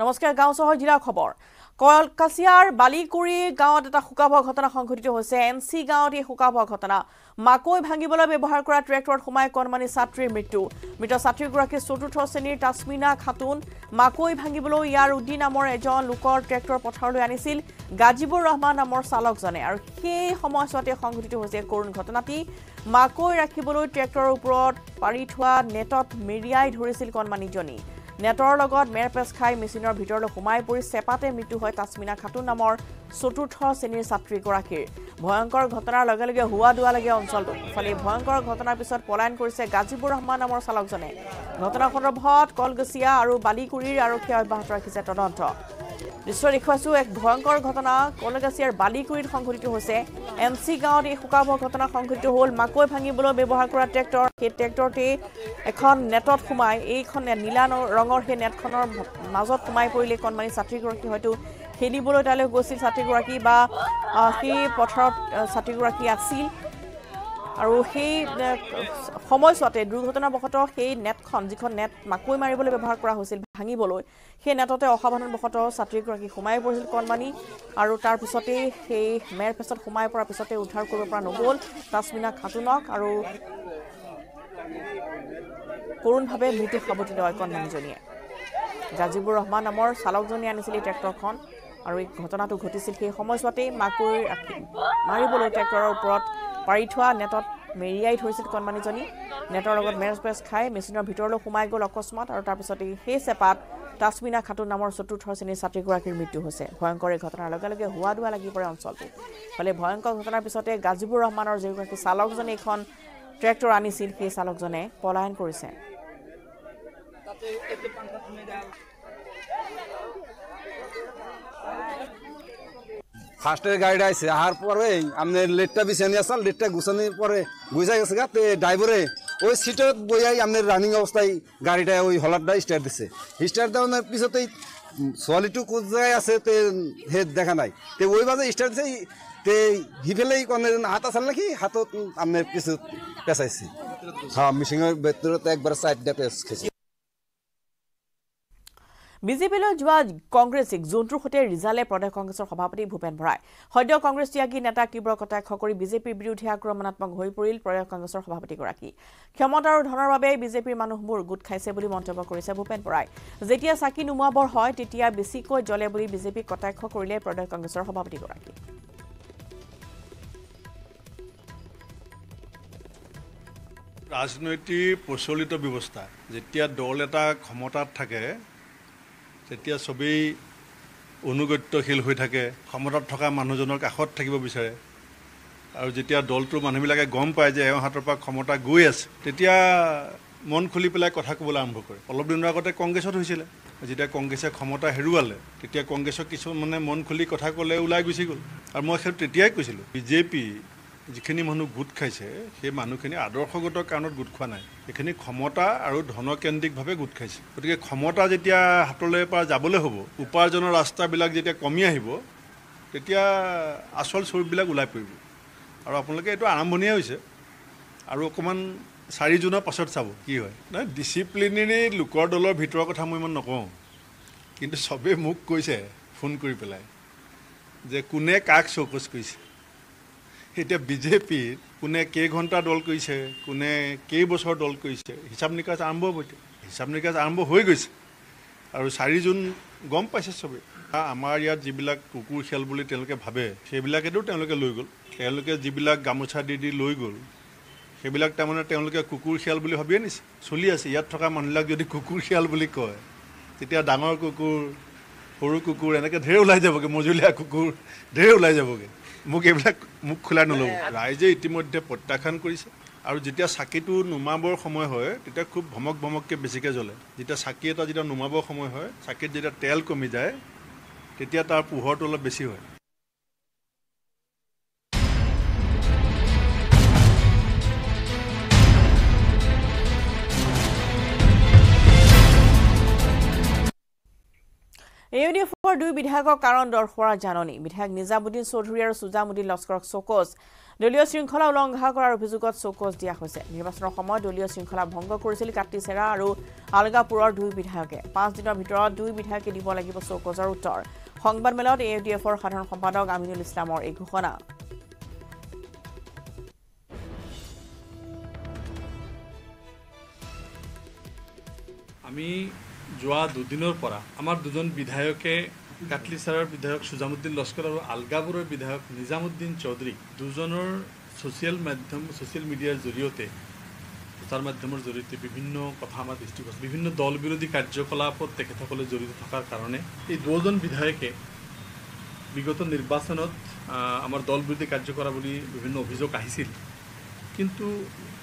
নমস্কাৰ গাঁও চহৰ জিলাৰ খবৰ কলকাচিয়াৰ বালিকুৰি গাঁৱত এটা শোকাভোৱা ঘটনা সংঘটিত হৈছে এন চি গাঁৱত এই শোকাভোৱা ঘটনা মাকৈ ভাঙিবলৈ ব্যৱহাৰ কৰা ট্ৰেক্টৰত সোমাই কণমানি ছাত্ৰীৰ মৃত্যু মৃত ছাত্ৰীগৰাকী চতুৰ্থ শ্ৰেণীৰ তাছমিনা খাতুন মাকৈ ভাঙিবলৈ ইয়াৰ উদ্দিন নামৰ এজন লোকৰ ট্ৰেক্টৰ পথাৰলৈ আনিছিল গাজিবুৰ ৰহমান নামৰ চালকজনে আৰু সেই সময়ছোৱাতে সংঘটিত হৈছে কৰুণ ঘটনাটি মাকৈ ৰাখিবলৈ ট্ৰেক্টৰৰ ওপৰত পাৰি থোৱা নেটত মেৰিয়াই ধৰিছিল কণমানিজনী নেটৰ লগত মেৰ পেচ খাই মেচিনৰ ভিতৰলৈ সোমাই পৰি চেপাতে মৃত্যু হয় তাছমিনা খাতুন নামৰ চতুৰ্থ শ্ৰেণীৰ ছাত্ৰীগৰাকীৰ ভয়ংকৰ ঘটনাৰ লগে লগে হোৱা দোৱা লাগে অঞ্চলটোত ইফালে এই ভয়ংকৰ ঘটনাৰ পিছত পলায়ন কৰিছে গাজিবুৰ ৰহমান নামৰ চালকজনে ঘটনা সন্দৰ্ভত কলগছিয়া আৰু বালিকুৰিৰ আৰক্ষীয়ে অব্যাহত ৰাখিছে তদন্ত দৃশ্য দেখুৱাইছোঁ এক ভয়ংকৰ ঘটনা কলগাছিয়াৰ বালিকুৰিত সংঘটিত হৈছে এম চি গাঁৱত এই শোকাভ ঘটনা সংঘটিত হ'ল মাকৈ ভাঙিবলৈ ব্যৱহাৰ কৰা ট্ৰেক্টৰ সেই ট্ৰেক্টৰটি এখন নেটত সোমাই এইখন নীলা ৰঙৰ সেই নেটখনৰ মাজত সোমাই পৰিলে কণমানি ছাত্ৰীগৰাকী হয়তো খেলিবলৈ তালৈ গৈছিল ছাত্ৰীগৰাকী বা সেই পথাৰত ছাত্ৰীগৰাকী আছিল আৰু সেই সময়ছোৱাতে দুৰ্ঘটনাবশতঃ সেই নেটখন যিখন নেট মাকৈ মাৰিবলৈ ব্যৱহাৰ কৰা হৈছিল ভাঙিবলৈ সেই নেটতে অসাৱধানবশতঃ ছাত্ৰীগৰাকী সোমাই পৰিছিল কণমানি আৰু তাৰপিছতেই সেই মেৰ ফেচত সোমাই পৰাৰ পিছতে উদ্ধাৰ কৰিব পৰা নগ'ল তাছমিনা খাতুনক আৰু কৰুণভাৱে মৃত্যু সাৱতি লয় কণমানিজনীয়ে জাজিবুৰ ৰহমান নামৰ চালকজনী আনিছিল এই ট্ৰেক্টৰখন আৰু এই ঘটনাটো ঘটিছিল সেই সময়ছোৱাতেই মাকৈ মাৰিবলৈ ট্ৰেক্টৰৰ ওপৰত পাৰি থোৱা নেটত মেৰিয়াই থৈছিল কণমানিজনী নেটৰ লগত মেচ বেচ খাই মেচিনৰ ভিতৰলৈ সোমাই গ'ল অকস্মাত আৰু তাৰপিছতেই সেই চেপাত তাছমিনা খাতুন নামৰ চতুৰ্থ শ্ৰেণীৰ ছাত্ৰীগৰাকীৰ মৃত্যু হৈছে ভয়ংকৰ এই ঘটনাৰ লগে লগে হোৱা দোৱা লাগি পৰে অঞ্চলটো ফলে ভয়ংকৰ ঘটনাৰ পিছতে গাজিবুৰ ৰহমানৰ যিগৰাকী চালকজনে এইখন ট্ৰেক্টৰ আনিছিল সেই চালকজনে পলায়ন কৰিছে ফার্স্টের গাড়িটা আইসে আহার পরে আপনি লেটটা বিছিয়ে নিয়ে আসলাম লেটটা গুছানোর পরে গুছা গেছে গা তে ড্রাইভারে ওই সিটে বইয়াই আপনি রানিং অবস্থায় গাড়িটা ওই হলারটা স্টার্ট দিছে স্টার্ট দেওয়ার পিছতেই ছোৱালীটো কোন জায়গায় আছে তে হে দেখা নাই তে ওই বাজে স্টার্ট দিছে তে হি ফেলেই কোন হাত আসাল নাকি হাতত আপনি কিছু পেঁচাইছি হ্যাঁ মিশিংয়ের ভেতরে একবার সাইডটা পেঁচ খেয়েছি বিজেপিলৈ যোৱা কংগ্ৰেছিক জোনটোৰ সৈতে ৰিজালে প্ৰদেশ কংগ্ৰেছৰ সভাপতি ভূপেন বৰাই সদ্য কংগ্ৰেছ ত্যাগী নেতা তীব্ৰ কটাক্ষ কৰি বিজেপিৰ বিৰুদ্ধে আক্ৰমণাত্মক হৈ পৰিল প্ৰদেশ কংগ্ৰেছৰ সভাপতিগৰাকী ক্ষমতা আৰু ধনৰ বাবে বিজেপিৰ মানুহবোৰ গোট খাইছে বুলি মন্তব্য কৰিছে ভূপেন বৰাই যেতিয়া চাকি নুমুৱাবৰ হয় তেতিয়া বেছিকৈ জ্বলে বুলি বিজেপিক কটাক্ষ কৰিলে প্ৰদেশ কংগ্ৰেছৰ সভাপতিগৰাকী ৰাজনৈতিক প্ৰচলিত ব্যৱস্থা যেতিয়া দল এটা ক্ষমতাত থাকে তেতিয়া চবেই অনুগত্যশীল হৈ থাকে ক্ষমতাত থকা মানুহজনৰ কাষত থাকিব বিচাৰে আৰু যেতিয়া দলটোৰ মানুহবিলাকে গম পায় যে এওঁৰ হাতৰ পৰা ক্ষমতা গৈ আছে তেতিয়া মন খুলি পেলাই কথা ক'বলৈ আৰম্ভ কৰে অলপ দিনৰ আগতে কংগ্ৰেছত হৈছিলে যেতিয়া কংগ্ৰেছে ক্ষমতা হেৰুৱালে তেতিয়া কংগ্ৰেছৰ কিছুমানে মন খুলি কথা ক'লে ওলাই গুচি গ'ল আৰু মই সেইটো তেতিয়াই কৈছিলোঁ বিজেপি যিখিনি মানুহ গোট খাইছে সেই মানুহখিনি আদৰ্শগত কাৰণত গোট খোৱা নাই সেইখিনি ক্ষমতা আৰু ধনকেন্দ্ৰিকভাৱে গোট খাইছে গতিকে ক্ষমতা যেতিয়া হাতলৈ পৰা যাবলৈ হ'ব উপাৰ্জনৰ ৰাস্তাবিলাক যেতিয়া কমি আহিব তেতিয়া আচল স্বৰূপবিলাক ওলাই পৰিব আৰু আপোনালোকে এইটো আৰম্ভণিয়ে হৈছে আৰু অকণমান চাৰি জুনৰ পাছত চাব কি হয় নাই ডিচিপ্লিনেৰী লোকৰ দলৰ ভিতৰৰ কথা মই ইমান নকওঁ কিন্তু চবেই মোক কৈছে ফোন কৰি পেলাই যে কোনে কাক চৌকচ কৰিছে এতিয়া বিজেপিত কোনে কেইঘণ্টা দল কৰিছে কোনে কেইবছৰ দল কৰিছে হিচাপ নিকাজ আৰম্ভ হ'ব এতিয়া হিচাপ নিকাজ আৰম্ভ হৈ গৈছে আৰু চাৰি জুন গম পাইছে চবেই আমাৰ ইয়াত যিবিলাক কুকুৰ খেল বুলি তেওঁলোকে ভাবে সেইবিলাকেতো তেওঁলোকে লৈ গ'ল তেওঁলোকে যিবিলাক গামোচা দি দি লৈ গ'ল সেইবিলাক তাৰমানে তেওঁলোকে কুকুৰ খেল বুলি ভাবিয়ে নিছে চলি আছে ইয়াত থকা মানুহবিলাক যদি কুকুৰ খেল বুলি কয় তেতিয়া ডাঙৰ কুকুৰ সৰু কুকুৰ এনেকৈ ধেৰ ওলাই যাবগৈ মজলীয়া কুকুৰ ধেৰ ওলাই যাবগৈ মোক এইবিলাক মোক খোলা নল'ব ৰাইজে ইতিমধ্যে প্ৰত্যাখ্যান কৰিছে আৰু যেতিয়া চাকিটো নুমাবৰ সময় হয় তেতিয়া খুব ভমক ভমককৈ বেছিকৈ জ্বলে যেতিয়া চাকি এটা যেতিয়া নুমাবৰ সময় হয় চাকিত যেতিয়া তেল কমি যায় তেতিয়া তাৰ পোহৰটো অলপ বেছি হয় ইউনিফৰ দুই বিধায়কক কাৰণ দৰ্শোৱাৰ জাননী বিধায়ক নিজামুদ্দিন চৌধুৰী আৰু সুজামুদ্দিন লস্কৰক চকচ দলীয় শৃংখলা উলংঘা কৰাৰ অভিযোগত চকচ দিয়া হৈছে নিৰ্বাচনৰ সময়ত দলীয় শৃংখলা ভংগ কৰিছিল কাটিচেৰা আৰু আলগাপুৰৰ দুই বিধায়কে পাঁচদিনৰ ভিতৰত দুই বিধায়কে দিব লাগিব চৌকজৰ উত্তৰ সংবাদমেলত এ ইউ ডি এফৰ সাধাৰণ সম্পাদক আমিনুল ইছলামৰ এই ঘোষণা আমি যোৱা দুদিনৰ পৰা আমাৰ দুজন বিধায়কে কাটলিচাৰৰ বিধায়ক সুজামুদ্দিন লস্কৰ আৰু আলগাবোৰৰ বিধায়ক নিজামুদ্দিন চৌধুৰী দুজনৰ ছ'চিয়েল মাধ্যম ছ'চিয়েল মিডিয়াৰ জৰিয়তে প্ৰচাৰ মাধ্যমৰ জৰিয়তে বিভিন্ন কথা আমাৰ দৃষ্টিগোচৰ বিভিন্ন দল বিৰোধী কাৰ্যকলাপত তেখেতসকলে জড়িত থকাৰ কাৰণে এই দুজন বিধায়কে বিগত নিৰ্বাচনত আমাৰ দল বিৰোধী কাৰ্য কৰা বুলি বিভিন্ন অভিযোগ আহিছিল কিন্তু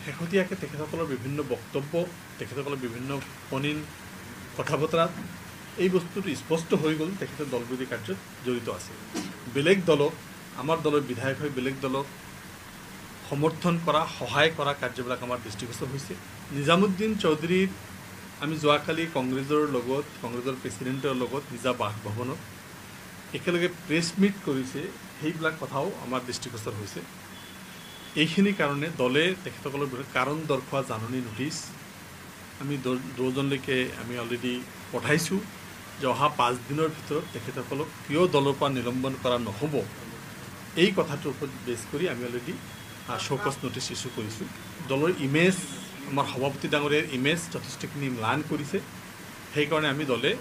শেহতীয়াকৈ তেখেতসকলৰ বিভিন্ন বক্তব্য তেখেতসকলৰ বিভিন্ন ফোন কথা বতৰাত এই বস্তুটো স্পষ্ট হৈ গ'ল তেখেতে দল বিৰোধী কাৰ্যত জড়িত আছে বেলেগ দলক আমাৰ দলৰ বিধায়ক হৈ বেলেগ দলক সমৰ্থন কৰা সহায় কৰা কাৰ্যবিলাক আমাৰ দৃষ্টিগোচৰ হৈছে নিজামুদ্দিন চৌধুৰীৰ আমি যোৱাকালি কংগ্ৰেছৰ লগত কংগ্ৰেছৰ প্ৰেচিডেণ্টৰ লগত নিজা বাসভৱনত একেলগে প্ৰেছ মিট কৰিছে সেইবিলাক কথাও আমাৰ দৃষ্টিগোচৰ হৈছে এইখিনি কাৰণে দলে তেখেতসকলৰ কাৰণ দৰ্শোৱা জাননী নটিছ আমি দুজনলৈকে আমি অলৰেডি পঠাইছোঁ যে অহা পাঁচদিনৰ ভিতৰত তেখেতসকলক কিয় দলৰ পৰা নিলম্বন কৰা নহ'ব এই কথাটোৰ ওপৰত বেছ কৰি আমি অলৰেডি চৌকচ নটিচ ইছ্যু কৰিছোঁ দলৰ ইমেজ আমাৰ সভাপতি ডাঙৰীয়াৰ ইমেজ যথেষ্টখিনি ম্লান কৰিছে সেইকাৰণে আমি দলে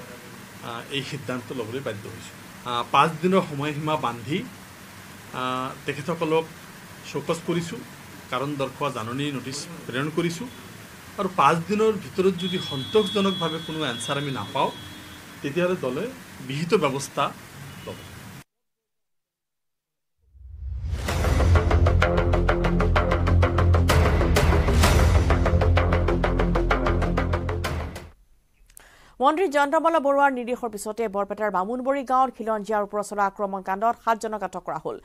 এই সিদ্ধান্ত ল'বলৈ বাধ্য হৈছোঁ পাঁচদিনৰ সময়সীমা বান্ধি তেখেতসকলক চৌকচ কৰিছোঁ কাৰণ দৰ্শোৱা জাননী নটিচ প্ৰেৰণ কৰিছোঁ আৰু পাঁচদিনৰ ভিতৰত যদি সন্তোষজনকভাৱে কোনো এনচাৰ আমি নাপাওঁ তেতিয়াহ'লে দলে বিহিত ব্যৱস্থা ল'ব মন্ত্ৰী জয়ন্তমল্ল বৰুৱাৰ নিৰ্দেশৰ পিছতে বৰপেটাৰ বামুণবৰী গাঁৱত খিলঞ্জীয়াৰ ওপৰত চলা আক্ৰমণ কাণ্ডত সাতজনক আটক কৰা হ'ল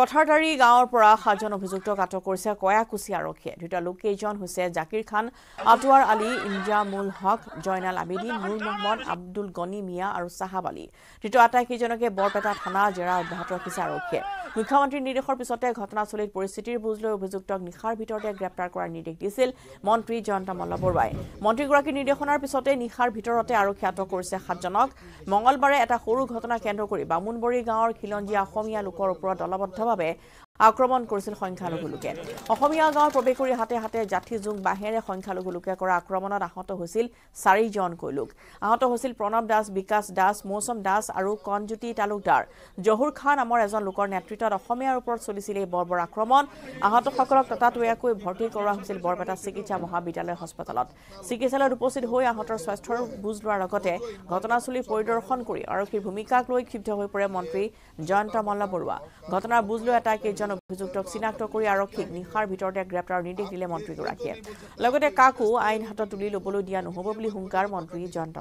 কথাৰদাৰী গাঁৱৰ পৰা সাতজন অভিযুক্তক আটক কৰিছে কয়াকুচি আৰক্ষীয়ে দুটা লোককেইজন হৈছে জাকিৰ খান আটোৱাৰ আলী ইমজামুল হক জয়নাল আবিদিন নুৰ মহম্মদ আব্দুল গনি মিয়া আৰু চাহাব আলী ধৃত আটাইকেইজনকে বৰপেটা থানা জেৰা অব্যাহত ৰাখিছে আৰক্ষীয়ে মুখ্যমন্ত্ৰীৰ নিৰ্দেশৰ পিছতে ঘটনাস্থলীত পৰিস্থিতিৰ বুজ লৈ অভিযুক্তক নিশাৰ ভিতৰতে গ্ৰেপ্তাৰ কৰাৰ নিৰ্দেশ দিছিল মন্ত্ৰী জয়ন্ত মল্লবৰুৱাই মন্ত্ৰীগৰাকীৰ নিৰ্দেশনাৰ পিছতে নিশাৰ ভিতৰতে আৰক্ষী আটক কৰিছে সাতজনক মঙলবাৰে এটা সৰু ঘটনা কেন্দ্ৰ কৰি বামুণবৰী গাঁৱৰ খিলঞ্জীয়া অসমীয়া লোকৰ ওপৰত দলবদ্ধ 好吧，贝。আক্ৰমণ কৰিছিল সংখ্যালঘু লোকে অসমীয়া গাঁৱৰ প্ৰৱেশ কৰি হাতে হাতে যাঠি যুগ বাঁহেৰে সংখ্যালঘু লোকে কৰা আক্ৰমণত আহত হৈছিল চাৰিজনকৈ লোক আহত হৈছিল প্ৰণৱ দাস বিকাশ দাস মৌচম দাস আৰু কণজ্যোতি তালুকদাৰ জহুৰ খান নামৰ এজন লোকৰ নেতৃত্বত অসমীয়াৰ ওপৰত চলিছিল এই বৰ্বৰ আক্ৰমণ আহতসকলক ততাতৈয়াকৈ ভৰ্তি কৰোৱা হৈছিল বৰপেটা চিকিৎসা মহাবিদ্যালয় হস্পিটেলত চিকিৎসালয়ত উপস্থিত হৈ আহতৰ স্বাস্থ্যৰ বুজ লোৱাৰ লগতে ঘটনাস্থলী পৰিদৰ্শন কৰি আৰক্ষীৰ ভূমিকাক লৈ ক্ষুব্ধ হৈ পৰে মন্ত্ৰী জয়ন্ত মল্ল বৰুৱা ঘটনাৰ বুজ লৈ এটা কেইজন পাঁচজন অভিযুক্তক চিনাক্ত কৰি আৰক্ষীক নিশাৰ ভিতৰতে গ্ৰেপ্তাৰৰ নিৰ্দেশ দিলে মন্ত্ৰীগৰাকীয়ে লগতে কাকো আইন হাতত তুলি ল'বলৈ দিয়া নহ'ব বুলি হুংকাৰ মন্ত্ৰী জয়ন্ত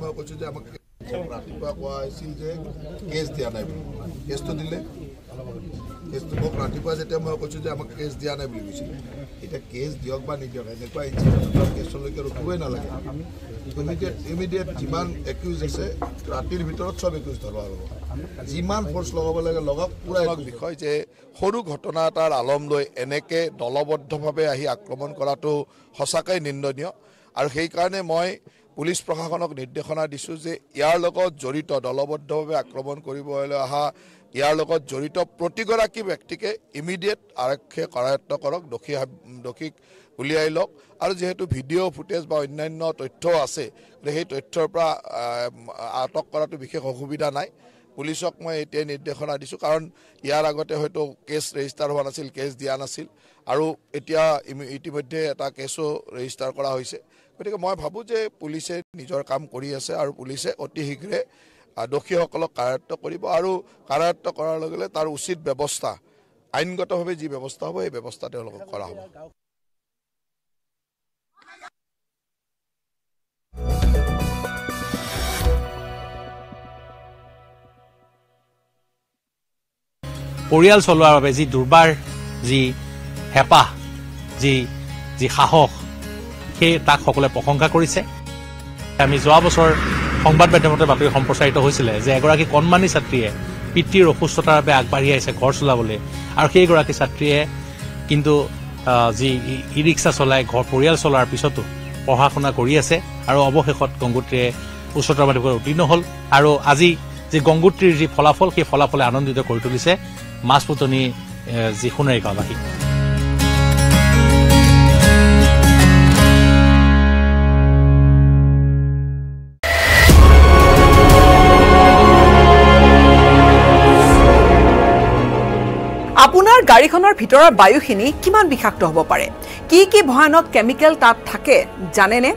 মল্ল বৰুৱাৰ ratipa kwa isi je case dia nai bolu case to dile case to kok ratipa je tema kuchu je amak case dia nai bolu kuchu ita case diok ba ni diok ane kwa isi je tema case solo ke rokuwe na lagi immediate immediate jiman accuse se ratil bitor chwa bikuch darwa lo jiman force loga bolu ke loga pura ek bikhoy je horu ghotona tar alom loi ane ke dolobot dhobabe ahi akromon korato hosakai nindonyo আৰু সেইকাৰণে মই police প্ৰশাসনক নিৰ্দেশনা দিছোঁ যে ইয়াৰ লগত জড়িত দলবদ্ধভাৱে আক্ৰমণ কৰিবলৈ অহা ইয়াৰ লগত জড়িত প্ৰতিগৰাকী ব্যক্তিকে ইমিডিয়েট আৰক্ষীয়ে কৰায়ত্ব কৰক দোষী দোষীক উলিয়াই লওক আৰু যিহেতু ভিডিঅ' ফুটেজ বা অন্যান্য তথ্য আছে সেই তথ্যৰ পৰা আটক কৰাটো বিশেষ অসুবিধা নাই পুলিচক মই এতিয়াই নিৰ্দেশনা দিছোঁ কাৰণ ইয়াৰ আগতে হয়তো কেছ ৰেজিষ্টাৰ হোৱা নাছিল কেছ দিয়া নাছিল আৰু এতিয়া ইতিমধ্যে এটা কেছো ৰেজিষ্টাৰ কৰা হৈছে গতিকে মই ভাবোঁ যে পুলিচে নিজৰ কাম কৰি আছে আৰু পুলিচে অতি শীঘ্ৰে দোষীসকলক কাৰায়ত্ব কৰিব আৰু কাৰায়ত্ব কৰাৰ লগে লগে তাৰ উচিত ব্যৱস্থা আইনগতভাৱে যি ব্যৱস্থা হ'ব সেই ব্যৱস্থা তেওঁলোকক কৰা হ'ব পৰিয়াল চলোৱাৰ বাবে যি দুৰ্বাৰ যি হেঁপাহ যি যি সাহস সেই তাক সকলোৱে প্ৰশংসা কৰিছে আমি যোৱা বছৰ সংবাদ মাধ্যমতে বাতৰি সম্প্ৰচাৰিত হৈছিলে যে এগৰাকী কণমানি ছাত্ৰীয়ে পিতৃৰ অসুস্থতাৰ বাবে আগবাঢ়ি আহিছে ঘৰ চলাবলৈ আৰু সেইগৰাকী ছাত্ৰীয়ে কিন্তু যি ই ৰিক্সা চলাই ঘৰ পৰিয়াল চলোৱাৰ পিছতো পঢ়া শুনা কৰি আছে আৰু অৱশেষত গংগোত্ৰীয়ে উচ্চতৰ মাধ্যমত উত্তীৰ্ণ হ'ল আৰু আজি যি গংগোত্ৰীৰ যি ফলাফল সেই ফলাফলে আনন্দিত কৰি তুলিছে মাছ পুতনি যি সোণাৰী গাঁওবাসী গাড়ীখনৰ ভিতৰৰ বায়ুখিনি কিমান বিষাক্ত হ'ব পাৰে কি কি ভয়ানক কেমিকেল তাত থাকে জানেনে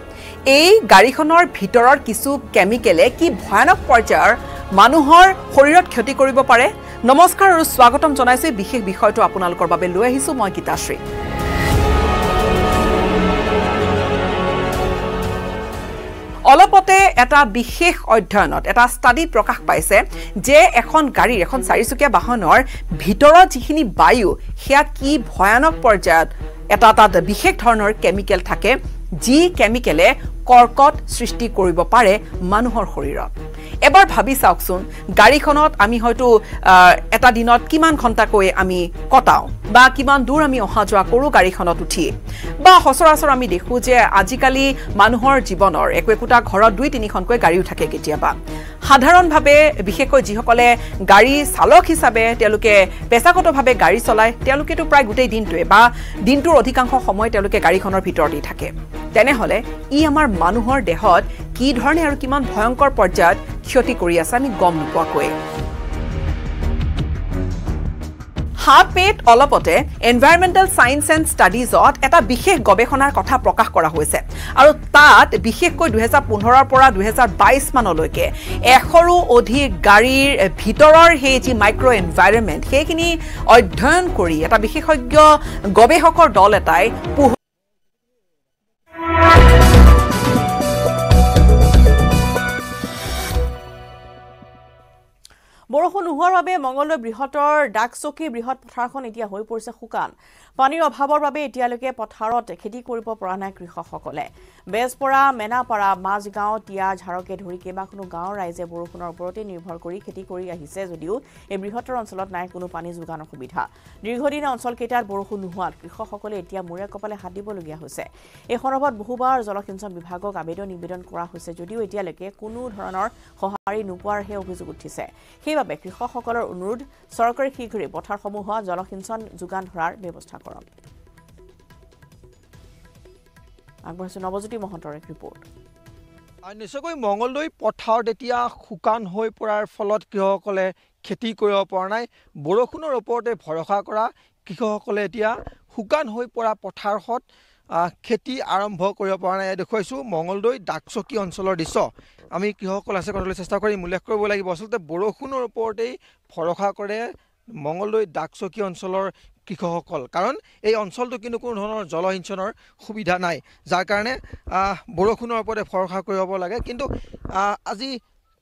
এই গাড়ীখনৰ ভিতৰৰ কিছু কেমিকেলে কি ভয়ানক পৰ্যায়ৰ মানুহৰ শৰীৰত ক্ষতি কৰিব পাৰে নমস্কাৰ আৰু স্বাগতম জনাইছোঁ বিশেষ বিষয়টো আপোনালোকৰ বাবে লৈ আহিছোঁ মই গীতাশ্ৰী অলপতে এটা বিশেষ অধ্যয়নত এটা ষ্টাডি প্ৰকাশ পাইছে যে এখন গাড়ীৰ এখন চাৰিচকীয়া বাহনৰ ভিতৰত যিখিনি বায়ু সেয়া কি ভয়ানক পৰ্যায়ত এটা তাত বিশেষ ধৰণৰ কেমিকেল থাকে যি কেমিকেলে কৰ্কট সৃষ্টি কৰিব পাৰে মানুহৰ শৰীৰত এবাৰ ভাবি চাওকচোন গাড়ীখনত আমি হয়তো এটা দিনত কিমান ঘণ্টাকৈ আমি কটাওঁ বা কিমান দূৰ আমি অহা যোৱা কৰোঁ গাড়ীখনত উঠি বা সচৰাচৰ আমি দেখোঁ যে আজিকালি মানুহৰ জীৱনৰ একো একোটা ঘৰত দুই তিনিখনকৈ গাড়ীও থাকে কেতিয়াবা সাধাৰণভাৱে বিশেষকৈ যিসকলে গাড়ী চালক হিচাপে তেওঁলোকে পেচাগতভাৱে গাড়ী চলায় তেওঁলোকেতো প্ৰায় গোটেই দিনটোৱে বা দিনটোৰ অধিকাংশ সময় তেওঁলোকে গাড়ীখনৰ ভিতৰতেই থাকে তেনেহ'লে ই আমাৰ মানুহৰ দেহত কি ধৰণে আৰু কিমান ভয়ংকৰ পৰ্যায়ত ক্ষতি কৰি আছে আমি গম নোপোৱাকৈ হাৰ্পেট অলপতে এনভাইৰমেণ্টেল ছায়েন্স এণ্ড ষ্টাডিজত এটা বিশেষ গৱেষণাৰ কথা প্ৰকাশ কৰা হৈছে আৰু তাত বিশেষকৈ দুহেজাৰ পোন্ধৰৰ পৰা দুহেজাৰ বাইছ মানলৈকে এশৰো অধিক গাড়ীৰ ভিতৰৰ সেই যি মাইক্ৰ' এনভাইৰমেণ্ট সেইখিনি অধ্যয়ন কৰি এটা বিশেষজ্ঞ গৱেষকৰ দল এটাই পোহৰ বৰষুণ নোহোৱাৰ বাবে মংগলদৈ বৃহত্তৰ ডাকচকী বৃহৎ পথাৰখন এতিয়া হৈ পৰিছে শুকান পানীৰ অভাৱৰ বাবে এতিয়ালৈকে পথাৰত খেতি কৰিব পৰা নাই কৃষকসকলে বেজপৰা মেনাপাৰা মাজগাঁও তিয়া ঝাৰকে ধৰি কেইবাখনো গাঁৱৰ ৰাইজে বৰষুণৰ ওপৰতে নিৰ্ভৰ কৰি খেতি কৰি আহিছে যদিও এই বৃহত্তৰ অঞ্চলত নাই কোনো পানী যোগানৰ সুবিধা দীৰ্ঘদিনীয়া অঞ্চলকেইটাত বৰষুণ নোহোৱাত কৃষকসকলে এতিয়া মূৰে কপালে হাত দিবলগীয়া হৈছে এই সন্দৰ্ভত বহুবাৰ জলসিঞ্চন বিভাগক আবেদন নিবেদন কৰা হৈছে যদিও এতিয়ালৈকে কোনো ধৰণৰ সঁহাৰি নোপোৱাৰহে অভিযোগ উঠিছে সেইবাবে বাবে কৃষকসকলৰ অনুৰোধ চৰকাৰে শীঘ্ৰে পথাৰসমূহত জলসিঞ্চন যোগান ধৰাৰ ব্যৱস্থা কৰক নৱজ্যোতি মহন্তৰ নিশ্চয়কৈ মঙলদৈ পথাৰত এতিয়া শুকান হৈ পৰাৰ ফলত কৃষকসকলে খেতি কৰিব পৰা নাই বৰষুণৰ ওপৰতে ভৰসা কৰা কৃষকসকলে এতিয়া শুকান হৈ পৰা পথাৰত খেতি আৰম্ভ কৰিব পৰা নাই দেখুৱাইছোঁ মঙলদৈ ডাকচকী অঞ্চলৰ দৃশ্য আমি কৃষকসকল আছে কৰিবলৈ চেষ্টা কৰিম উল্লেখ কৰিব লাগিব আচলতে বৰষুণৰ ওপৰতেই ভৰসা কৰে মঙলদৈ ডাকচকী অঞ্চলৰ কৃষকসকল কাৰণ এই অঞ্চলটো কিন্তু কোনো ধৰণৰ জলসিঞ্চনৰ সুবিধা নাই যাৰ কাৰণে বৰষুণৰ ওপৰতে ভৰসা কৰিব লাগে কিন্তু আজি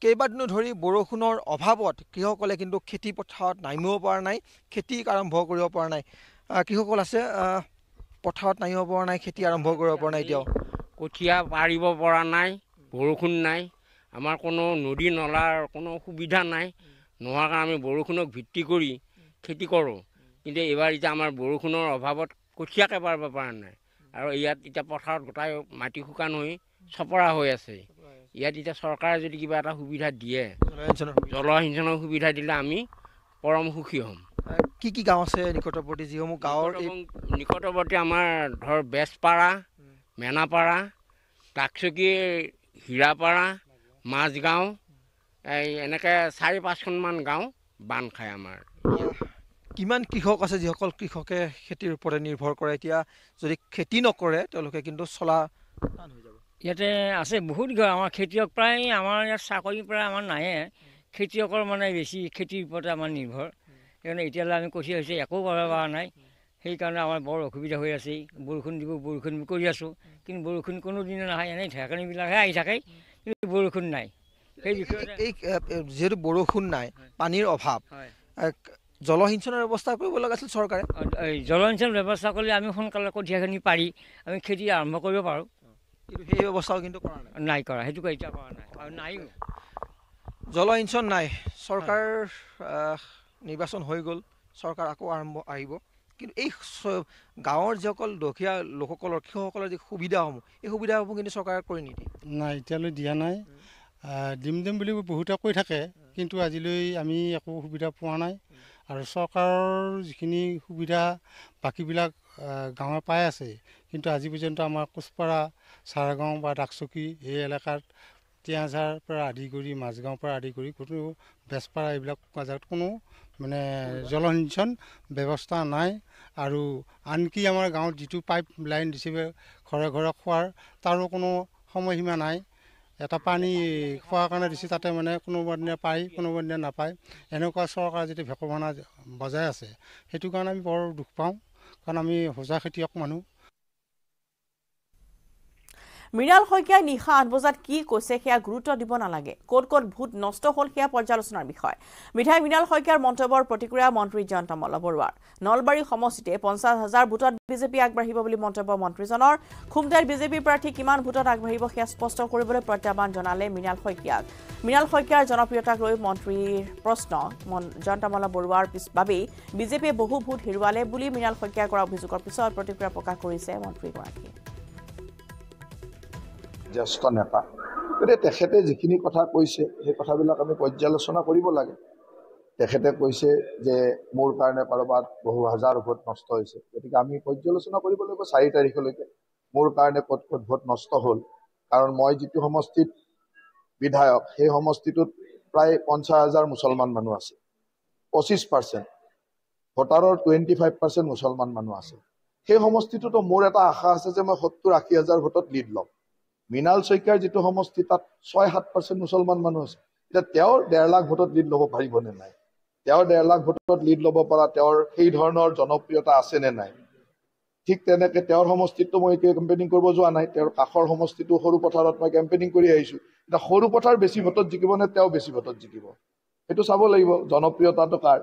কেইবাদিনো ধৰি বৰষুণৰ অভাৱত কৃষকসকলে কিন্তু খেতিপথাৰত নামিব পৰা নাই খেতি আৰম্ভ কৰিব পৰা নাই কৃষকসকল আছে পথাৰত নাৰিব পৰা নাই খেতি আৰম্ভ কৰিব পৰা নাই এতিয়াও কঠীয়া পাৰিব পৰা নাই বৰষুণ নাই আমাৰ কোনো নদী নলাৰ কোনো সুবিধা নাই নোহোৱাৰ কাৰণে আমি বৰষুণক ভিত্তি কৰি খেতি কৰোঁ কিন্তু এইবাৰ এতিয়া আমাৰ বৰষুণৰ অভাৱত কঠীয়াকে পাৰিব পৰা নাই আৰু ইয়াত এতিয়া পথাৰত গোটাই মাটি শুকান হৈ চপৰা হৈ আছে ইয়াত এতিয়া চৰকাৰে যদি কিবা এটা সুবিধা দিয়ে জলসিঞ্চনৰ সুবিধা দিলে আমি পৰম সুখী হ'ম কি কি গাঁও আছে নিকটৱৰ্তী যিসমূহ গাঁৱৰ নিকটৱৰ্তী আমাৰ ধৰ বেজপাৰা মেনাপাৰা টাকচুকীৰ হীৰাপাৰা মাজগাঁও এই এনেকৈ চাৰি পাঁচখনমান গাঁও বান খায় আমাৰ কিমান কৃষক আছে যিসকল কৃষকে খেতিৰ ওপৰতে নিৰ্ভৰ কৰে এতিয়া যদি খেতি নকৰে তেওঁলোকে কিন্তু চলা ইয়াতে আছে বহুত গাঁও আমাৰ খেতিয়ক প্ৰায় আমাৰ ইয়াত চাকৰি প্ৰায় আমাৰ নাহে খেতিয়কৰ মানে বেছি খেতিৰ ওপৰতে আমাৰ নিৰ্ভৰ কাৰণে এতিয়ালৈ আমি কঠীয়া হৈছে একো কৰিব পৰা নাই সেইকাৰণে আমাৰ বৰ অসুবিধা হৈ আছে বৰষুণ দিব বৰষুণ কৰি আছোঁ কিন্তু বৰষুণ কোনোদিনে নাহে এনেই ঢেকনিবিলাকহে আহি থাকে কিন্তু বৰষুণ নাই সেই এই যিহেতু বৰষুণ নাই পানীৰ অভাৱ জলসিঞ্চনৰ ব্যৱস্থা কৰিব লগা আছিল চৰকাৰে এই জলসিঞ্চন ব্যৱস্থা কৰিলে আমি সোনকালে কঠীয়াখিনি পাৰি আমি খেতি আৰম্ভ কৰিব পাৰোঁ সেই ব্যৱস্থাও কিন্তু কৰা নাই কৰা সেইটো এতিয়া কৰা নাই আৰু নাইও জলসিঞ্চন নাই চৰকাৰ নিৰ্বাচন হৈ গ'ল চৰকাৰ আকৌ আৰম্ভ আহিব কিন্তু এই গাঁৱৰ যিসকল দুখীয়া লোকসকলৰ কৃষকসকলৰ যি সুবিধাসমূহ এই সুবিধাসমূহ কিন্তু চৰকাৰে কৰি নিদিয়ে নাই এতিয়ালৈ দিয়া নাই দিম দিম বুলি বহুতে কৈ থাকে কিন্তু আজিলৈ আমি একো সুবিধা পোৱা নাই আৰু চৰকাৰৰ যিখিনি সুবিধা বাকীবিলাক গাঁৱে পাই আছে কিন্তু আজি পৰ্যন্ত আমাৰ কোচপাৰা চাৰগাঁও বা ডাকচকী এই এলেকাত তিয়াঝাৰ পৰা আদি কৰি মাজগাঁৱৰ পৰা আদি কৰি কোনো বেচপাৰা এইবিলাক জেগাত কোনো মানে জলসিঞ্চন ব্যৱস্থা নাই আৰু আনকি আমাৰ গাঁৱত যিটো পাইপ লাইন দিছে ঘৰে ঘৰে খোৱাৰ তাৰো কোনো সময়সীমা নাই এটা পানী খোৱাৰ কাৰণে দিছে তাতে মানে কোনোবা দিনা পায় কোনোবা দিনা নাপায় এনেকুৱা চৰকাৰে যদি ভেকমানা বজাই আছে সেইটো কাৰণে আমি বৰ দুখ পাওঁ কাৰণ আমি সজা খেতিয়ক মানুহ মৃণাল শইকীয়াই নিশা আঠ বজাত কি কৈছে সেয়া গুৰুত্ব দিব নালাগে ক'ত ক'ত ভোট নষ্ট হ'ল সেয়া পৰ্যালোচনাৰ বিষয় বিধায়ক মৃণাল শইকীয়াৰ মন্তব্যৰ প্ৰতিক্ৰিয়া মন্ত্ৰী জয়ন্ত মল্ল বৰুৱাৰ নলবাৰী সমষ্টিতে পঞ্চাছ হাজাৰ ভোটত বিজেপি আগবাঢ়িব বুলি মন্তব্য মন্ত্ৰীজনৰ খুমটাইত বিজেপিৰ প্ৰাৰ্থী কিমান ভোটত আগবাঢ়িব সেয়া স্পষ্ট কৰিবলৈ প্ৰত্যাহ্বান জনালে মৃণাল শইকীয়াক মৃণাল শইকীয়াৰ জনপ্ৰিয়তাক লৈ মন্ত্ৰীৰ প্ৰশ্ন জয়ন্ত মল্ল মল্লবৰুৱাৰ বাবেই বিজেপিয়ে বহু ভোট হেৰুৱালে বুলি মৃণাল শইকীয়াই কৰা অভিযোগৰ পিছত প্ৰতিক্ৰিয়া প্ৰকাশ কৰিছে মন্ত্ৰীগৰাকীয়ে জ্যেষ্ঠ নেতা গতিকে তেখেতে যিখিনি কথা কৈছে সেই কথাবিলাক আমি পৰ্যালোচনা কৰিব লাগে তেখেতে কৈছে যে মোৰ কাৰণে কাৰোবাৰ বহু হাজাৰ ভোট নষ্ট হৈছে গতিকে আমি পৰ্যালোচনা কৰিব লাগিব চাৰি তাৰিখলৈকে মোৰ কাৰণে ক'ত ক'ত ভোট নষ্ট হ'ল কাৰণ মই যিটো সমষ্টিত বিধায়ক সেই সমষ্টিটোত প্ৰায় পঞ্চাছ হাজাৰ মুছলমান মানুহ আছে পঁচিছ পাৰ্চেণ্ট ভোটাৰৰ টুৱেণ্টি ফাইভ পাৰ্চেণ্ট মুছলমান মানুহ আছে সেই সমষ্টিটোতো মোৰ এটা আশা আছে যে মই সত্তৰ আশী হাজাৰ ভোটত লিড ল'ম মৃণাল শইকীয়াৰ যিটো সমষ্টি তাত ছয় সাত পাৰ্চেণ্ট মুছলমান মানুহ আছে এতিয়া তেওঁৰ ডেৰ লাখ ভোটত লিড ল'ব পাৰিব নে নাই তেওঁৰ ডেৰ লাখ ভোটত লিড ল'ব পৰা তেওঁৰ সেই ধৰণৰ জনপ্ৰিয়তা আছে নে নাই ঠিক তেনেকে তেওঁৰ সমষ্টিততো মই এতিয়া কেম্পেইনিং কৰিব যোৱা নাই তেওঁৰ কাষৰ সমষ্টিটো সৰু পথাৰত মই কেম্পেইনিং কৰি আহিছোঁ এতিয়া সৰু পথাৰ বেছি ভোটত জিকিব নে তেওঁ বেছি ভোটত জিকিব সেইটো চাব লাগিব জনপ্ৰিয়তাটো কাৰ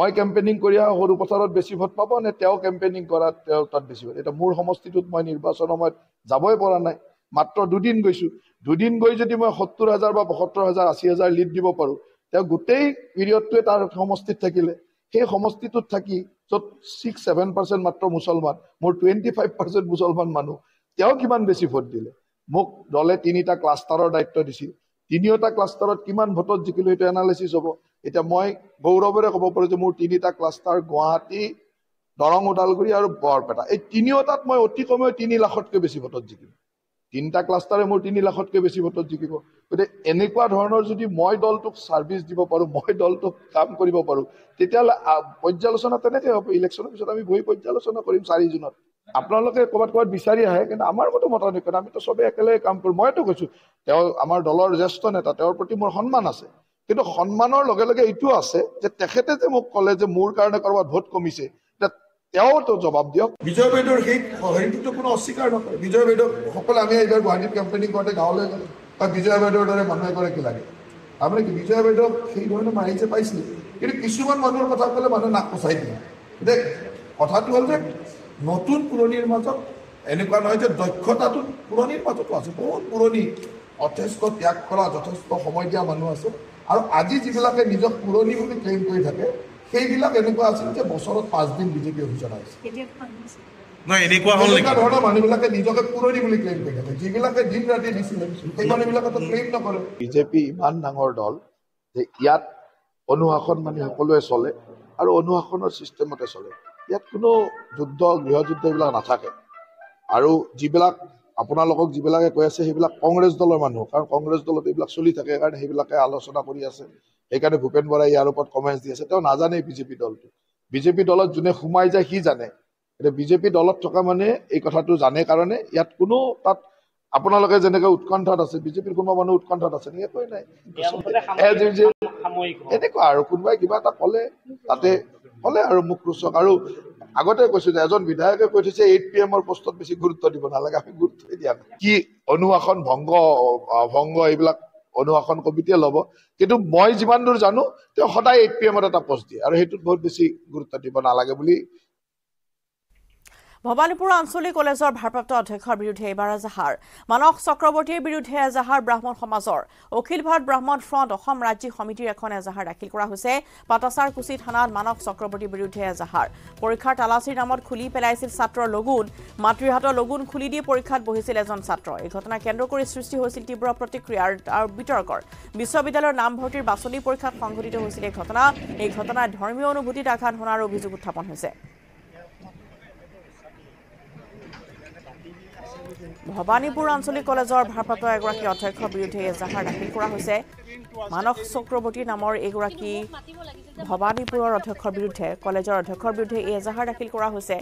মই কেম্পেইনিং কৰি অহা সৰু পথাৰত বেছি ভোট পাব নে তেওঁ কেম্পেইনিং কৰাত তেওঁ তাত বেছি ভোট এতিয়া মোৰ সমষ্টিটোত মই নিৰ্বাচনৰ সময়ত যাবই পৰা নাই মাত্ৰ দুদিন গৈছো দুদিন গৈ যদি মই সত্তৰ হাজাৰ বা বসত্তৰ হাজাৰ আশী হাজাৰ লিড দিব পাৰোঁ তেওঁ গোটেই পিৰিয়ডটোৱে তাৰ সমষ্টিত থাকিলে সেই সমষ্টিটোত থাকি য'ত ছিক্স ছেভেন পাৰ্চেণ্ট মাত্ৰ মুছলমান মোৰ টুৱেণ্টি ফাইভ পাৰ্চেণ্ট মুছলমান মানুহ তেওঁ কিমান বেছি ভোট দিলে মোক দলে তিনিটা ক্লাষ্টাৰৰ দায়িত্ব দিছিল তিনিওটা ক্লাষ্টাৰত কিমান ভোটত জিকিলোঁ সেইটো এনালিচিছ হ'ব এতিয়া মই গৌৰৱেৰে ক'ব পাৰোঁ যে মোৰ তিনিটা ক্লাষ্টাৰ গুৱাহাটী দৰং ওদালগুৰি আৰু বৰপেটা এই তিনিওটাত মই অতি কমেও তিনি লাখতকৈ বেছি ভোটত জিকিলোঁ তিনিটা ক্লাষ্টাৰে মোৰ তিনি লাখতকৈ বেছি ভোটত জিকিব গতিকে এনেকুৱা ধৰণৰ যদি মই দলটোক চাৰ্ভিচ দিব পাৰোঁ মই দলটোক কাম কৰিব পাৰোঁ তেতিয়াহ'লে পৰ্যালোচনা তেনেকৈ হ'ব ইলেকশ্যনৰ পিছত আমি বহি পৰ্যালোচনা কৰিম চাৰি জুনত আপোনালোকে ক'ৰবাত ক'ৰবাত বিচাৰি আহে কিন্তু আমাৰ কতো মতানৈক্য আমিতো চবেই একেলগে কাম কৰোঁ মইতো কৈছোঁ তেওঁ আমাৰ দলৰ জ্যেষ্ঠ নেতা তেওঁৰ প্ৰতি মোৰ সন্মান আছে কিন্তু সন্মানৰ লগে লগে এইটো আছে যে তেখেতে যে মোক ক'লে যে মোৰ কাৰণে ক'ৰবাত ভোট কমিছে তেওঁৰতো জবাব দিয়ক বিজয় বাইদেউৰ সেই হেৰিটোতো কোনো অস্বীকাৰ নকৰে বিজয় বাইদেউক সকলে আমি এইবাৰ গুৱাহাটীত কেম্পেইনিং কৰোঁতে গাঁৱলৈ গ'লোঁ বা বিজয় বাইদেউৰ দৰে মানুহে এগৰাকী লাগে তাৰমানে কি বিজয় বাইদেউক সেই ধৰণে মাৰিছে পাইছিলে কিন্তু কিছুমান মানুহৰ কথা ক'লে মানুহে নাক পচাই দিয়ে দে কথাটো হ'ল যে নতুন পুৰণিৰ মাজত এনেকুৱা নহয় যে দক্ষতাটো পুৰণিৰ মাজতো আছে বহুত পুৰণি যথেষ্ট ত্যাগ কৰা যথেষ্ট সময় দিয়া মানুহ আছে আৰু আজি যিবিলাকে নিজক পুৰণি বুলি ক্লেইম কৰি থাকে সেইবিলাক এনেকুৱা আছিল যে বছৰত পাঁচদিন বিজেপি অভিযান আহিছে যুদ্ধ নাথাকে আৰু যিবিলাক আপোনালোকক যিবিলাকে কৈ আছে সেইবিলাক কংগ্ৰেছ দলৰ মানুহ কাৰণ কংগ্ৰেছ দলত এইবিলাক চলি থাকে কাৰণে সেইবিলাকে আলোচনা কৰি আছে সেইকাৰণে ভূপেন বৰাই ইয়াৰ ওপৰত কমেণ্ট দি আছে তেওঁ নাজানেই বিজেপি দলটো বিজেপি দলত যোনে সোমাই যায় সি জানে এতিয়া বিজেপি দলত থকা মানে এই কথাটো জানে কাৰণে ইয়াত কোনো তাত আপোনালোকে যেনেকে উৎকণ্ঠাত আছে বিজেপিৰ কোনোবা মানুহ উৎকণ্ঠাত আছে নাই এনেকুৱা আৰু কোনোবাই কিবা এটা ক'লে তাতে ক'লে আৰু মোক ৰোচক আৰু আগতে কৈছো যে এজন বিধায়কে কৈ থৈছে এইট পি এমৰ পষ্টত বেছি গুৰুত্ব দিব নালাগে আমি গুৰুত্বই দিয়া কি অনুশাসন ভংগ ভংগ এইবিলাক অনুশাসন কমিটিয়ে ল'ব কিন্তু মই যিমান দূৰ জানো তেওঁ সদায় এইট পি এমত এটা পষ্ট দিয়ে আৰু সেইটোত বহুত বেছি গুৰুত্ব দিব নালাগে বুলি ভৱানীপুৰ আঞ্চলিক কলেজৰ ভাৰপ্ৰাপ্ত অধ্যক্ষৰ বিৰুদ্ধে এইবাৰ এজাহাৰ মানস চক্ৰৱৰ্তীৰ বিৰুদ্ধে এজাহাৰ ব্ৰাহ্মণ সমাজৰ অখিল ভাৰত ব্ৰাহ্মণ ফ্ৰণ্ট অসম ৰাজ্যিক সমিতিৰ এখন এজাহাৰ দাখিল কৰা হৈছে কুচি থানাত মানস চক্ৰৱৰ্তীৰ বিৰুদ্ধে এজাহাৰ পৰীক্ষাৰ তালাচীৰ নামত খুলি পেলাইছিল ছাত্ৰৰ লগুণ মাতৃৰ হাতৰ লগুণ খুলি দি পৰীক্ষাত বহিছিল এজন ছাত্ৰ এই ঘটনা কেন্দ্ৰ কৰি সৃষ্টি হৈছিল তীব্ৰ প্ৰতিক্ৰিয়া আৰু বিতৰ্কৰ বিশ্ববিদ্যালয়ৰ নামভৰ্তিৰ বাছনি পৰীক্ষাত সংঘটিত হৈছিল এই ঘটনা এই ঘটনাই ধৰ্মীয় অনুভূতিত আঘাত হনাৰ অভিযোগ উত্থাপন হৈছে ভৱানীপুৰ আঞ্চলিক কলেজৰ ভাৰপ্ৰাপ্ত এগৰাকী অধ্যক্ষৰ বিৰুদ্ধে এজাহাৰ দাখিল কৰা হৈছে মানৱ চক্ৰৱৰ্তী নামৰ এগৰাকী ভৱানীপুৰৰ অধ্যক্ষৰ বিৰুদ্ধে কলেজৰ অধ্যক্ষৰ বিৰুদ্ধে এই এজাহাৰ দাখিল কৰা হৈছে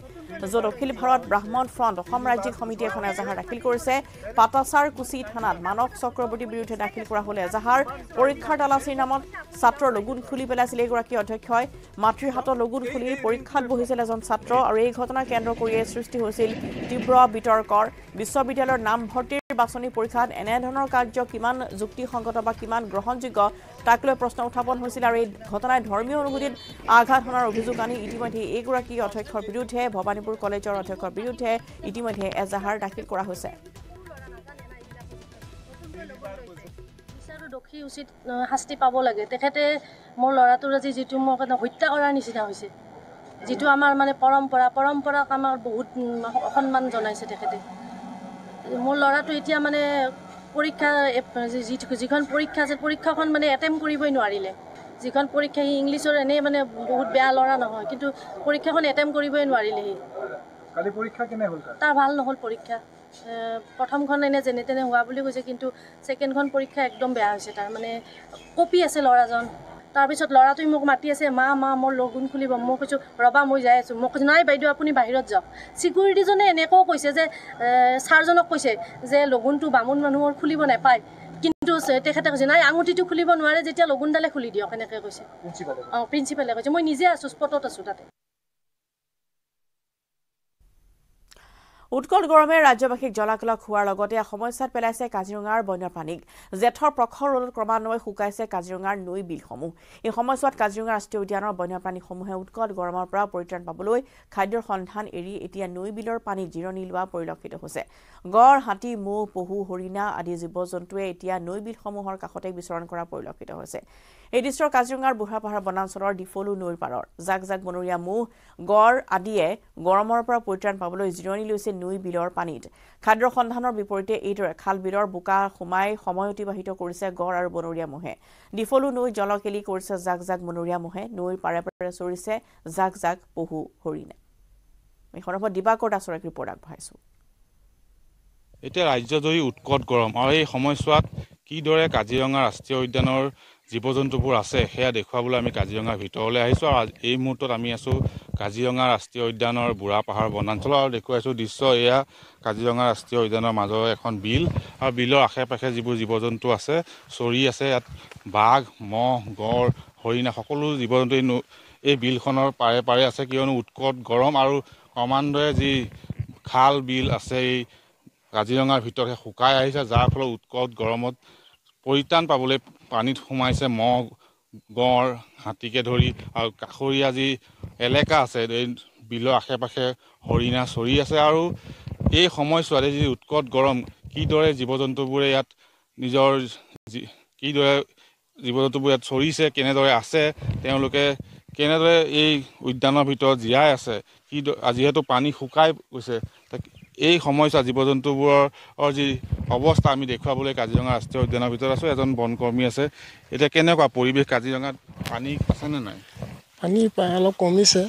য'ত অখিল ভাৰত ব্ৰাহ্মণ ফ্ৰণ্ট অসম ৰাজ্যিক সমিতি এখন এজাহাৰ দাখিল কৰিছে পাটাচাৰ কুচি থানাত মানৱ চক্ৰৱৰ্তীৰ বিৰুদ্ধে দাখিল কৰা হ'ল এজাহাৰ পৰীক্ষাৰ তালাচীৰ নামত ছাত্ৰৰ লগুণ খুলি পেলাইছিল এগৰাকী অধ্যক্ষই মাতৃৰ হাতত লগুণ খুলি পৰীক্ষাত বহিছিল এজন ছাত্ৰ আৰু এই ঘটনা কেন্দ্ৰ কৰিয়ে সৃষ্টি হৈছিল তীব্ৰ বিতৰ্কৰ বিশ্ববিদ্যালয়ৰ নামভৰ্তিৰ বাছনি পৰীক্ষাত এনেধৰণৰ কাৰ্য কিমান যুক্তিসংগত বা কিমান গ্ৰহণযোগ্য তাক লৈ প্ৰশ্ন উত্থাপন হৈছিল আৰু এই ঘটনাই ধৰ্মীয় অনুভূতিত আঘাত হনাৰ অভিযোগ আনি ইতিমধ্যে এইগৰাকী অধ্যক্ষৰ বিৰুদ্ধে ভৱানীপুৰ কলেজৰ অধ্যক্ষৰ বিৰুদ্ধে ইতিমধ্যে এজাহাৰ দাখিল কৰা হৈছে দোষী উচিত শাস্তি পাব লাগে তেখেতে মোৰ ল'ৰাটোৰ আজি যিটো মোৰ কাৰণে হত্যা কৰাৰ নিচিনা হৈছে যিটো আমাৰ মানে পৰম্পৰা পৰম্পৰাক আমাৰ বহুত সন্মান জনাইছে তেখেতে মোৰ ল'ৰাটো এতিয়া মানে পৰীক্ষা যিখন পৰীক্ষা আছে পৰীক্ষাখন মানে এটেম্প কৰিবই নোৱাৰিলে যিখন পৰীক্ষা সি ইংলিছৰ এনেই মানে বহুত বেয়া ল'ৰা নহয় কিন্তু পৰীক্ষাখন এটেম্প কৰিবই নোৱাৰিলে সি তাৰ ভাল নহ'ল পৰীক্ষা প্ৰথমখন এনে যেনে তেনে হোৱা বুলি কৈছে কিন্তু ছেকেণ্ডখন পৰীক্ষা একদম বেয়া হৈছে তাৰ মানে কপি আছে ল'ৰাজন তাৰপিছত ল'ৰাটোৱে মোক মাতি আছে মা মা মোৰ লগুণ খুলিব মই কৈছোঁ ৰ'বা মই যাই আছোঁ মই কৈছোঁ নাই বাইদেউ আপুনি বাহিৰত যাওক ছিকিউৰিটিজনে এনেকৈও কৈছে যে ছাৰজনক কৈছে যে লগুণটো বামুণ মানুহৰ খুলিব নাপায় কিন্তু তেখেতে কৈছে নাই আঙুঠিটো খুলিব নোৱাৰে যেতিয়া লগুনডালে খুলি দিয়ক এনেকৈ কৈছে অঁ প্ৰিঞ্চিপালে কৈছে মই নিজে আছোঁ স্পটত আছোঁ তাতে উৎকট গৰমে ৰাজ্যবাসীক জলাকলক হোৱাৰ লগতে সমস্যাত পেলাইছে কাজিৰঙাৰ বন্যপ্ৰাণীক জেঠৰ প্ৰখৰ ৰদত ক্ৰমান্বয়ে শুকাইছে কাজিৰঙাৰ নৈ বিলসমূহ এই সময়ছোৱাত কাজিৰঙা ৰাষ্ট্ৰীয় উদ্যানৰ বন্যপ্ৰাণীসমূহে উৎকট গৰমৰ পৰা পৰিত্ৰাণ পাবলৈ খাদ্যৰ সন্ধান এৰি এতিয়া নৈ বিলৰ পানী জিৰণি লোৱা পৰিলক্ষিত হৈছে গড় হাতী মৌ পহু হৰিণা আদি জীৱ জন্তুৱে এতিয়া নৈ বিলসমূহৰ কাষতে বিচৰণ কৰা পৰিলক্ষিত হৈছে এডিছৰ কাজিৰঙাৰ বুঢ়াপাহাৰ বনাঞ্চলৰ ডিফলু নৈৰ পাৰৰ জাক জাক বনৰীয়া মুহ গড় আদিয়ে গৰমৰ পৰা পৰিত্ৰাণ পাবলৈ জিৰণি লৈছে নৈ বিলৰ পানীত খাদ্য সন্ধানৰ বিপৰীতে এইদৰে খাল বিলৰ বোকা সোমাই সময় অতিবাহিত কৰিছে গড় আৰু বনৰীয়া মহে ডিফলু নৈ জলকেলি কৰিছে জাক জাক বনৰীয়া মহে নৈৰ পাৰে পাৰে চৰিছে জাক জাক পহু হৰিণে আগবঢ়াইছো এতিয়া ৰাজ্যজুৰি উৎকট গৰম আৰু এই সময়ছোৱাত কিদৰে কাজিৰঙা ৰাষ্ট্ৰীয় উদ্যানৰ জীৱ জন্তুবোৰ আছে সেয়া দেখুৱাবলৈ আমি কাজিৰঙাৰ ভিতৰলৈ আহিছোঁ আৰু এই মুহূৰ্তত আমি আছোঁ কাজিৰঙা ৰাষ্ট্ৰীয় উদ্যানৰ বুঢ়া পাহাৰ বনাঞ্চলৰ আৰু দেখুৱাইছোঁ দৃশ্য এয়া কাজিৰঙা ৰাষ্ট্ৰীয় উদ্যানৰ মাজৰ এখন বিল আৰু বিলৰ আশে পাশে যিবোৰ জীৱ জন্তু আছে চৰি আছে ইয়াত বাঘ মহ গঁড় হৰিণা সকলো জীৱ জন্তু এই বিলখনৰ পাৰে পাৰে আছে কিয়নো উৎকট গৰম আৰু ক্ৰমান্বয়ে যি খাল বিল আছে এই কাজিৰঙাৰ ভিতৰত শুকাই আহিছে যাৰ ফলত উৎকট গৰমত পৰিত্ৰাণ পাবলৈ পানীত সোমাইছে মহ গঁড় হাতীকে ধৰি আৰু কাষৰীয়া যি এলেকা আছে এই বিলৰ আশে পাশে হৰিণা চৰি আছে আৰু এই সময়ছোৱাত যি উৎকট গৰম কিদৰে জীৱ জন্তুবোৰে ইয়াত নিজৰ কিদৰে জীৱ জন্তুবোৰ ইয়াত চৰিছে কেনেদৰে আছে তেওঁলোকে কেনেদৰে এই উদ্যানৰ ভিতৰত জীয়াই আছে কি যিহেতু পানী শুকাই গৈছে এই সময়ছোৱা জীৱ জন্তুবোৰৰ যি অৱস্থা আমি দেখুৱাবলৈ কাজিৰঙা ৰাষ্ট্ৰীয় উদ্যানৰ ভিতৰত আছোঁ এজন বনকৰ্মী আছে এতিয়া কেনেকুৱা পৰিৱেশ কাজিৰঙাত পানী আছেনে নাই পানী প্ৰায় অলপ কমিছে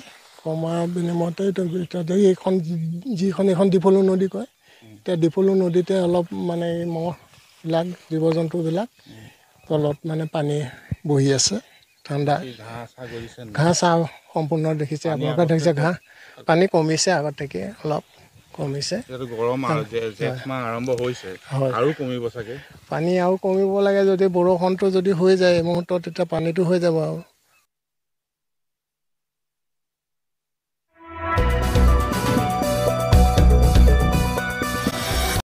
কমাৰ বিনিময়তে এইটো এইখন যিখন এইখন দীফলু নদী কয় এতিয়া দীপলু নদীতে অলপ মানে মহবিলাক জীৱ জন্তুবিলাক তলত মানে পানী বহি আছে ঠাণ্ডা ঘাঁহ চাহ সম্পূৰ্ণ দেখিছে আপোনালোকে দেখিছে ঘাঁহ পানী কমিছে আগতে অলপ কমিছে গৰম আৰু কমিব চাগে পানী আৰু কমিব লাগে যদি বৰষুণটো যদি হৈ যায় এই মুহূৰ্তত তেতিয়া পানীটো হৈ যাব আৰু